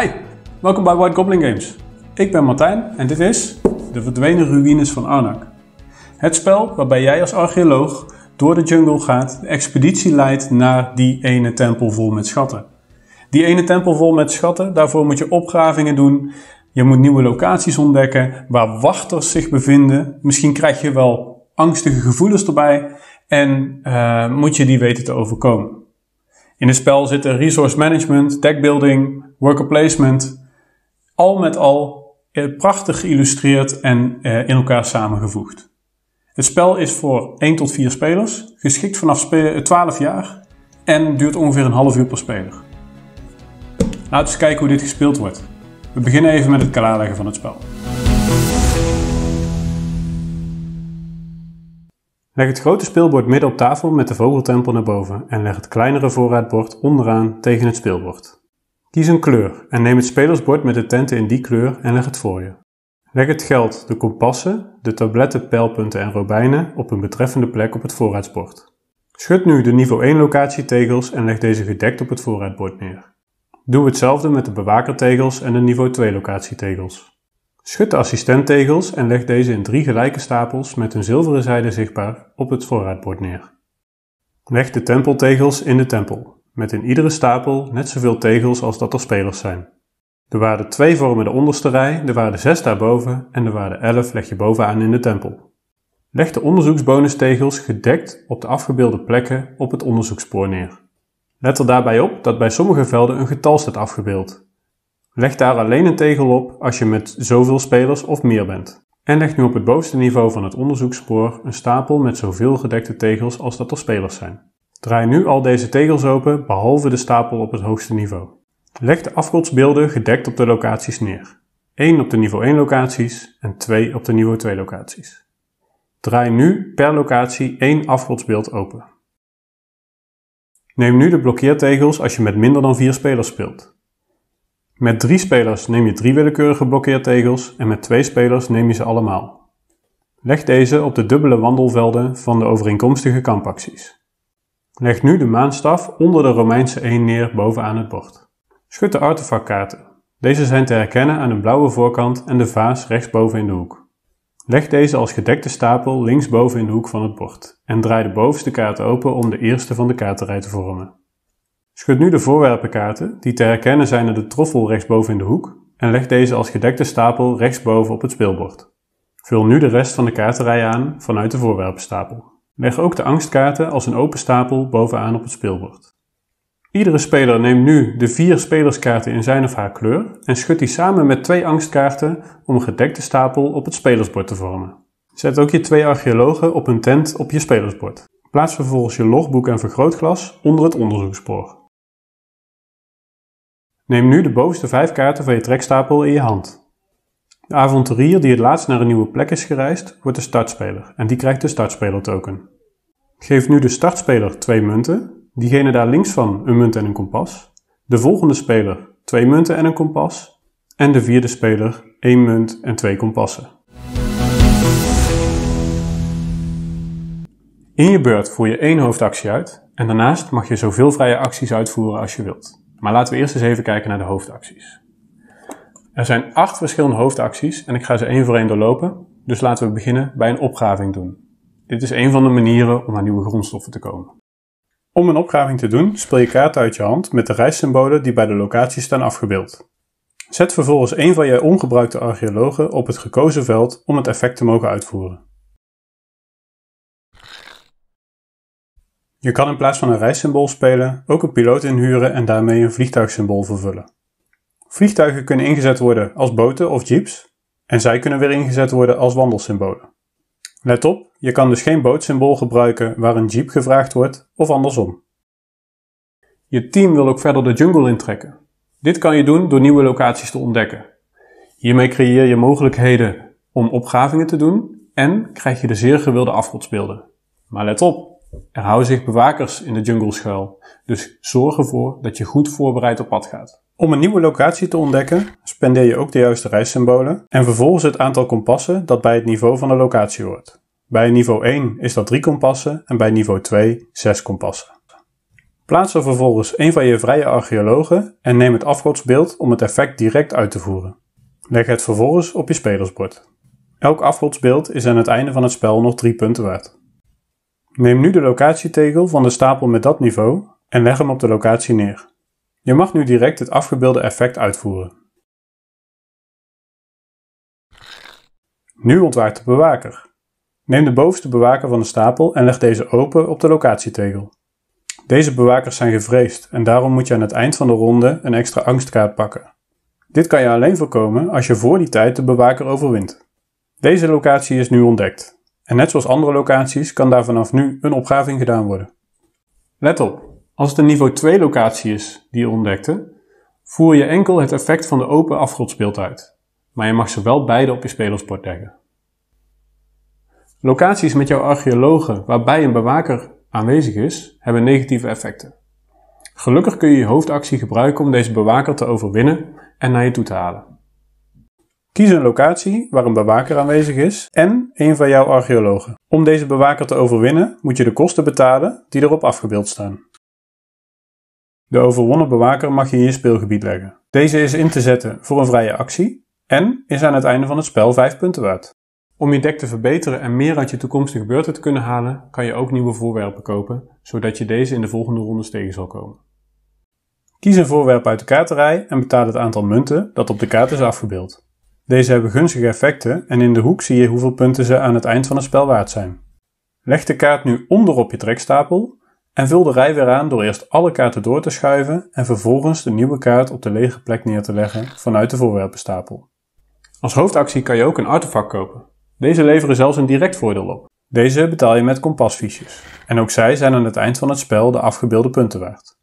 Hi, welkom bij White Goblin Games. Ik ben Martijn en dit is De Verdwenen Ruïnes van Arnak. Het spel waarbij jij als archeoloog door de jungle gaat, de expeditie leidt naar die ene tempel vol met schatten. Die ene tempel vol met schatten, daarvoor moet je opgravingen doen, je moet nieuwe locaties ontdekken waar wachters zich bevinden. Misschien krijg je wel angstige gevoelens erbij en eh, moet je die weten te overkomen. In het spel zitten resource management, deck building, worker placement. Al met al eh, prachtig geïllustreerd en eh, in elkaar samengevoegd. Het spel is voor 1 tot 4 spelers, geschikt vanaf 12 eh, jaar en duurt ongeveer een half uur per speler. Laten we eens kijken hoe dit gespeeld wordt. We beginnen even met het klaarleggen van het spel. Leg het grote speelbord midden op tafel met de vogeltempel naar boven en leg het kleinere voorraadbord onderaan tegen het speelbord. Kies een kleur en neem het spelersbord met de tenten in die kleur en leg het voor je. Leg het geld, de kompassen, de tabletten, pijlpunten en robijnen op een betreffende plek op het voorraadsbord. Schud nu de niveau 1 locatietegels en leg deze gedekt op het voorraadbord neer. Doe hetzelfde met de bewakertegels en de niveau 2 locatietegels. Schud de assistenttegels en leg deze in drie gelijke stapels met een zilveren zijde zichtbaar op het voorraadbord neer. Leg de tempeltegels in de tempel, met in iedere stapel net zoveel tegels als dat er spelers zijn. De waarde 2 vormen de onderste rij, de waarde 6 daarboven en de waarde 11 leg je bovenaan in de tempel. Leg de onderzoeksbonustegels gedekt op de afgebeelde plekken op het onderzoekspoor neer. Let er daarbij op dat bij sommige velden een getal staat afgebeeld, Leg daar alleen een tegel op als je met zoveel spelers of meer bent. En leg nu op het bovenste niveau van het onderzoekspoor een stapel met zoveel gedekte tegels als dat er spelers zijn. Draai nu al deze tegels open, behalve de stapel op het hoogste niveau. Leg de afgodsbeelden gedekt op de locaties neer. 1 op de niveau 1 locaties en 2 op de niveau 2 locaties. Draai nu per locatie één afgodsbeeld open. Neem nu de blokkeertegels als je met minder dan 4 spelers speelt. Met drie spelers neem je drie willekeurige blokkeertegels en met twee spelers neem je ze allemaal. Leg deze op de dubbele wandelvelden van de overeenkomstige kampacties. Leg nu de maanstaf onder de Romeinse 1 neer bovenaan het bord. Schud de artefactkaarten. Deze zijn te herkennen aan de blauwe voorkant en de vaas rechtsboven in de hoek. Leg deze als gedekte stapel linksboven in de hoek van het bord en draai de bovenste kaart open om de eerste van de kaartenrij te vormen. Schud nu de voorwerpenkaarten die te herkennen zijn in de troffel rechtsboven in de hoek en leg deze als gedekte stapel rechtsboven op het speelbord. Vul nu de rest van de kaartenrij aan vanuit de voorwerpenstapel. Leg ook de angstkaarten als een open stapel bovenaan op het speelbord. Iedere speler neemt nu de vier spelerskaarten in zijn of haar kleur en schudt die samen met twee angstkaarten om een gedekte stapel op het spelersbord te vormen. Zet ook je twee archeologen op een tent op je spelersbord. Plaats vervolgens je logboek en vergrootglas onder het onderzoekspoor. Neem nu de bovenste vijf kaarten van je trekstapel in je hand. De avonturier die het laatst naar een nieuwe plek is gereisd, wordt de startspeler en die krijgt de startspeler token. Geef nu de startspeler twee munten, diegene daar links van een munt en een kompas, de volgende speler twee munten en een kompas en de vierde speler één munt en twee kompassen. In je beurt voer je één hoofdactie uit en daarnaast mag je zoveel vrije acties uitvoeren als je wilt. Maar laten we eerst eens even kijken naar de hoofdacties. Er zijn acht verschillende hoofdacties en ik ga ze één voor één doorlopen. Dus laten we beginnen bij een opgraving doen. Dit is een van de manieren om aan nieuwe grondstoffen te komen. Om een opgraving te doen, speel je kaarten uit je hand met de reissymbolen die bij de locatie staan afgebeeld. Zet vervolgens een van je ongebruikte archeologen op het gekozen veld om het effect te mogen uitvoeren. Je kan in plaats van een reissymbool spelen ook een piloot inhuren en daarmee een vliegtuigsymbool vervullen. Vliegtuigen kunnen ingezet worden als boten of jeeps en zij kunnen weer ingezet worden als wandelsymbolen. Let op, je kan dus geen bootsymbool gebruiken waar een jeep gevraagd wordt of andersom. Je team wil ook verder de jungle intrekken. Dit kan je doen door nieuwe locaties te ontdekken. Hiermee creëer je mogelijkheden om opgravingen te doen en krijg je de zeer gewilde afgodsbeelden. Maar let op, er houden zich bewakers in de jungle schuil, dus zorg ervoor dat je goed voorbereid op pad gaat. Om een nieuwe locatie te ontdekken, spendeer je ook de juiste reissymbolen en vervolgens het aantal kompassen dat bij het niveau van de locatie hoort. Bij niveau 1 is dat 3 kompassen en bij niveau 2 6 kompassen. Plaats er vervolgens een van je vrije archeologen en neem het afgodsbeeld om het effect direct uit te voeren. Leg het vervolgens op je spelersbord. Elk afgodsbeeld is aan het einde van het spel nog 3 punten waard. Neem nu de locatietegel van de stapel met dat niveau en leg hem op de locatie neer. Je mag nu direct het afgebeelde effect uitvoeren. Nu ontwaakt de bewaker. Neem de bovenste bewaker van de stapel en leg deze open op de locatietegel. Deze bewakers zijn gevreesd en daarom moet je aan het eind van de ronde een extra angstkaart pakken. Dit kan je alleen voorkomen als je voor die tijd de bewaker overwint. Deze locatie is nu ontdekt. En net zoals andere locaties kan daar vanaf nu een opgraving gedaan worden. Let op, als het een niveau 2 locatie is die je ontdekte, voer je enkel het effect van de open afgrotsbeeld uit. Maar je mag ze wel beide op je spelersport leggen. Locaties met jouw archeologen waarbij een bewaker aanwezig is, hebben negatieve effecten. Gelukkig kun je je hoofdactie gebruiken om deze bewaker te overwinnen en naar je toe te halen. Kies een locatie waar een bewaker aanwezig is en een van jouw archeologen. Om deze bewaker te overwinnen moet je de kosten betalen die erop afgebeeld staan. De overwonnen bewaker mag je in je speelgebied leggen. Deze is in te zetten voor een vrije actie en is aan het einde van het spel 5 punten waard. Om je deck te verbeteren en meer uit je toekomstige beurten te kunnen halen, kan je ook nieuwe voorwerpen kopen, zodat je deze in de volgende rondes tegen zal komen. Kies een voorwerp uit de kaartenrij en betaal het aantal munten dat op de kaart is afgebeeld. Deze hebben gunstige effecten en in de hoek zie je hoeveel punten ze aan het eind van het spel waard zijn. Leg de kaart nu onder op je trekstapel en vul de rij weer aan door eerst alle kaarten door te schuiven en vervolgens de nieuwe kaart op de lege plek neer te leggen vanuit de voorwerpenstapel. Als hoofdactie kan je ook een artefact kopen. Deze leveren zelfs een direct voordeel op. Deze betaal je met kompasfiches. En ook zij zijn aan het eind van het spel de afgebeelde punten waard.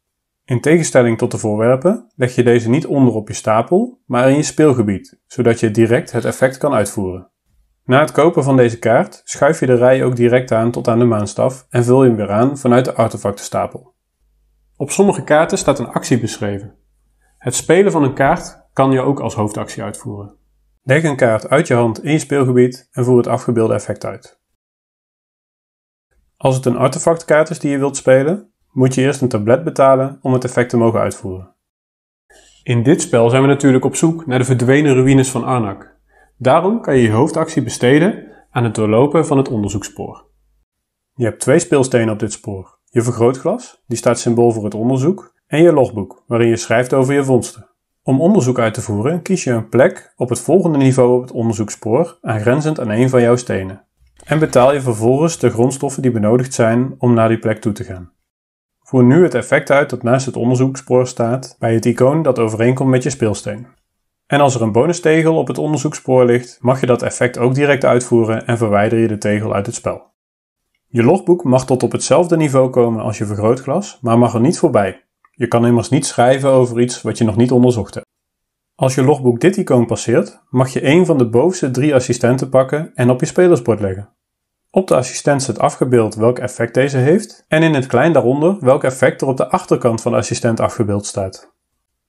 In tegenstelling tot de voorwerpen leg je deze niet onder op je stapel, maar in je speelgebied, zodat je direct het effect kan uitvoeren. Na het kopen van deze kaart schuif je de rij ook direct aan tot aan de maanstaf en vul je hem weer aan vanuit de artefactenstapel. Op sommige kaarten staat een actie beschreven. Het spelen van een kaart kan je ook als hoofdactie uitvoeren. Leg een kaart uit je hand in je speelgebied en voer het afgebeelde effect uit. Als het een artefactkaart is die je wilt spelen, moet je eerst een tablet betalen om het effect te mogen uitvoeren. In dit spel zijn we natuurlijk op zoek naar de verdwenen ruïnes van Arnak. Daarom kan je je hoofdactie besteden aan het doorlopen van het onderzoekspoor. Je hebt twee speelstenen op dit spoor. Je vergrootglas, die staat symbool voor het onderzoek, en je logboek, waarin je schrijft over je vondsten. Om onderzoek uit te voeren kies je een plek op het volgende niveau op het onderzoekspoor, aangrenzend aan een van jouw stenen. En betaal je vervolgens de grondstoffen die benodigd zijn om naar die plek toe te gaan. Voer nu het effect uit dat naast het onderzoekspoor staat bij het icoon dat overeenkomt met je speelsteen. En als er een bonustegel op het onderzoekspoor ligt, mag je dat effect ook direct uitvoeren en verwijder je de tegel uit het spel. Je logboek mag tot op hetzelfde niveau komen als je vergrootglas, maar mag er niet voorbij. Je kan immers niet schrijven over iets wat je nog niet onderzocht hebt. Als je logboek dit icoon passeert, mag je een van de bovenste drie assistenten pakken en op je spelersbord leggen. Op de assistent staat afgebeeld welk effect deze heeft en in het klein daaronder welk effect er op de achterkant van de assistent afgebeeld staat.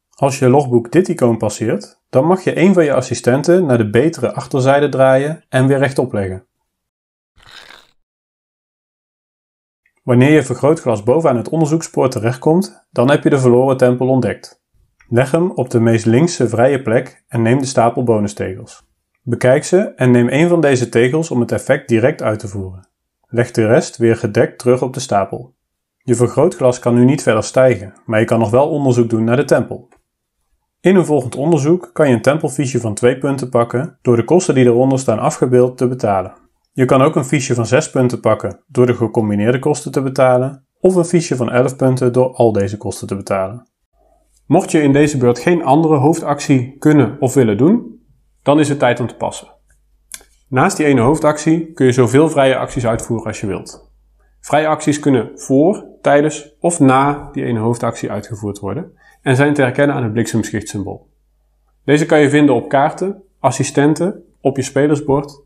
Als je logboek dit icoon passeert, dan mag je een van je assistenten naar de betere achterzijde draaien en weer rechtop leggen. Wanneer je vergrootglas bovenaan het onderzoekspoor terechtkomt, dan heb je de verloren tempel ontdekt. Leg hem op de meest linkse vrije plek en neem de stapel bonustegels. Bekijk ze en neem een van deze tegels om het effect direct uit te voeren. Leg de rest weer gedekt terug op de stapel. Je vergrootglas kan nu niet verder stijgen, maar je kan nog wel onderzoek doen naar de tempel. In een volgend onderzoek kan je een tempelfiche van 2 punten pakken door de kosten die eronder staan afgebeeld te betalen. Je kan ook een fiche van 6 punten pakken door de gecombineerde kosten te betalen of een fiche van 11 punten door al deze kosten te betalen. Mocht je in deze beurt geen andere hoofdactie kunnen of willen doen, dan is het tijd om te passen. Naast die ene hoofdactie kun je zoveel vrije acties uitvoeren als je wilt. Vrije acties kunnen voor, tijdens of na die ene hoofdactie uitgevoerd worden en zijn te herkennen aan het bliksemschichtsymbool. Deze kan je vinden op kaarten, assistenten, op je spelersbord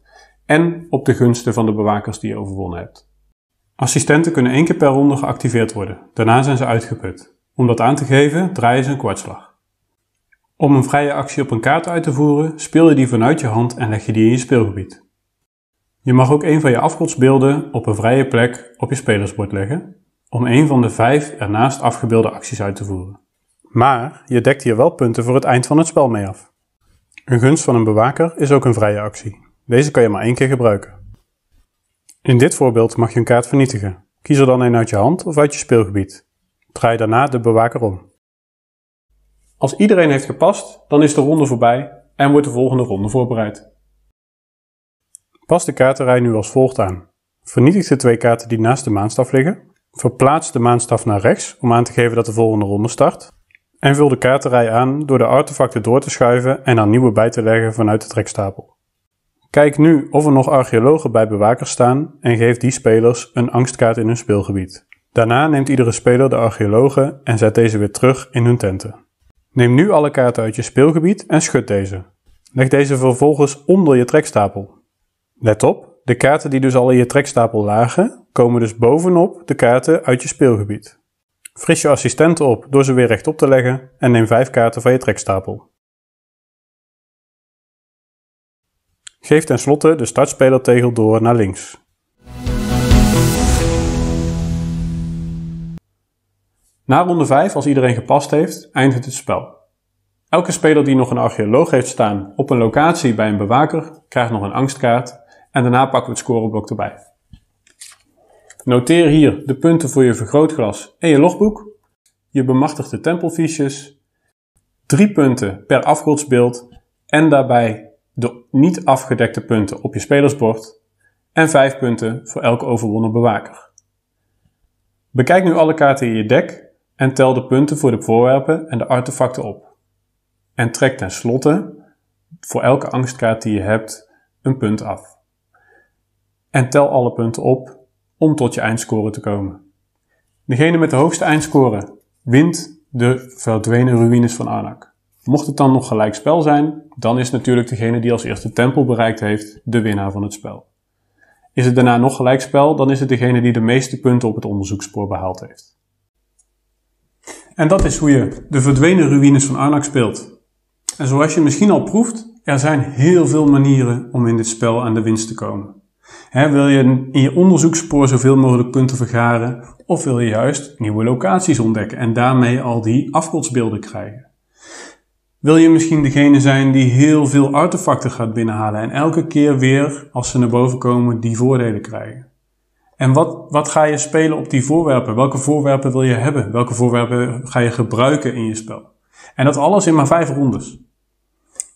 en op de gunsten van de bewakers die je overwonnen hebt. Assistenten kunnen één keer per ronde geactiveerd worden, daarna zijn ze uitgeput. Om dat aan te geven draaien ze een kwartslag. Om een vrije actie op een kaart uit te voeren, speel je die vanuit je hand en leg je die in je speelgebied. Je mag ook een van je afgodsbeelden op een vrije plek op je spelersbord leggen, om een van de vijf ernaast afgebeelde acties uit te voeren. Maar je dekt hier wel punten voor het eind van het spel mee af. Een gunst van een bewaker is ook een vrije actie. Deze kan je maar één keer gebruiken. In dit voorbeeld mag je een kaart vernietigen. Kies er dan een uit je hand of uit je speelgebied. Draai daarna de bewaker om. Als iedereen heeft gepast, dan is de ronde voorbij en wordt de volgende ronde voorbereid. Pas de kaartenrij nu als volgt aan. Vernietig de twee kaarten die naast de maanstaf liggen. Verplaats de maanstaf naar rechts om aan te geven dat de volgende ronde start. En vul de kaartenrij aan door de artefacten door te schuiven en aan nieuwe bij te leggen vanuit de trekstapel. Kijk nu of er nog archeologen bij bewakers staan en geef die spelers een angstkaart in hun speelgebied. Daarna neemt iedere speler de archeologen en zet deze weer terug in hun tenten. Neem nu alle kaarten uit je speelgebied en schud deze. Leg deze vervolgens onder je trekstapel. Let op, de kaarten die dus al in je trekstapel lagen, komen dus bovenop de kaarten uit je speelgebied. Fris je assistenten op door ze weer rechtop te leggen en neem 5 kaarten van je trekstapel. Geef tenslotte de startspelertegel door naar links. Na ronde 5, als iedereen gepast heeft, eindigt het spel. Elke speler die nog een archeoloog heeft staan op een locatie bij een bewaker, krijgt nog een angstkaart en daarna pakken we het scoreblok erbij. Noteer hier de punten voor je vergrootglas en je logboek, je bemachtigde tempelfiches, 3 punten per afgodsbeeld en daarbij de niet afgedekte punten op je spelersbord en 5 punten voor elke overwonnen bewaker. Bekijk nu alle kaarten in je deck en tel de punten voor de voorwerpen en de artefacten op. En trek tenslotte voor elke angstkaart die je hebt een punt af. En tel alle punten op om tot je eindscore te komen. Degene met de hoogste eindscore wint de verdwenen ruïnes van Arnak. Mocht het dan nog gelijk spel zijn, dan is natuurlijk degene die als eerste tempel bereikt heeft de winnaar van het spel. Is het daarna nog gelijkspel, dan is het degene die de meeste punten op het onderzoekspoor behaald heeft. En dat is hoe je de verdwenen ruïnes van Arnak speelt. En zoals je misschien al proeft, er zijn heel veel manieren om in dit spel aan de winst te komen. wil je in je onderzoekspoor zoveel mogelijk punten vergaren, of wil je juist nieuwe locaties ontdekken en daarmee al die afgodsbeelden krijgen? Wil je misschien degene zijn die heel veel artefacten gaat binnenhalen en elke keer weer, als ze naar boven komen, die voordelen krijgen? En wat, wat ga je spelen op die voorwerpen? Welke voorwerpen wil je hebben? Welke voorwerpen ga je gebruiken in je spel? En dat alles in maar vijf rondes.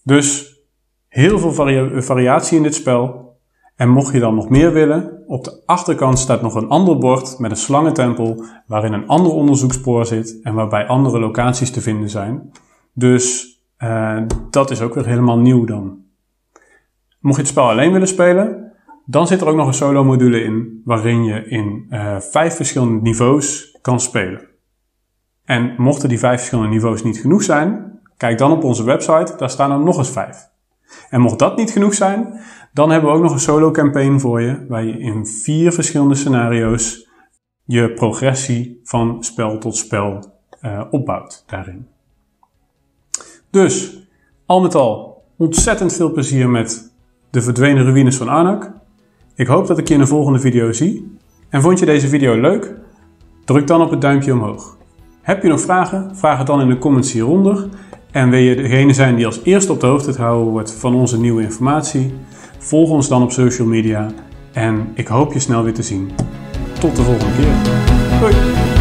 Dus heel veel variatie in dit spel. En mocht je dan nog meer willen, op de achterkant staat nog een ander bord met een slangentempel waarin een ander onderzoekspoor zit en waarbij andere locaties te vinden zijn. Dus uh, dat is ook weer helemaal nieuw dan. Mocht je het spel alleen willen spelen, dan zit er ook nog een solo module in waarin je in eh, vijf verschillende niveaus kan spelen. En mochten die vijf verschillende niveaus niet genoeg zijn, kijk dan op onze website, daar staan er nog eens vijf. En mocht dat niet genoeg zijn, dan hebben we ook nog een solo campaign voor je, waar je in vier verschillende scenario's je progressie van spel tot spel eh, opbouwt daarin. Dus, al met al, ontzettend veel plezier met de verdwenen ruïnes van Anak. Ik hoop dat ik je in de volgende video zie. En vond je deze video leuk? Druk dan op het duimpje omhoog. Heb je nog vragen? Vraag het dan in de comments hieronder. En wil je degene zijn die als eerste op de hoogte gehouden wordt van onze nieuwe informatie? Volg ons dan op social media. En ik hoop je snel weer te zien. Tot de volgende keer. Doei!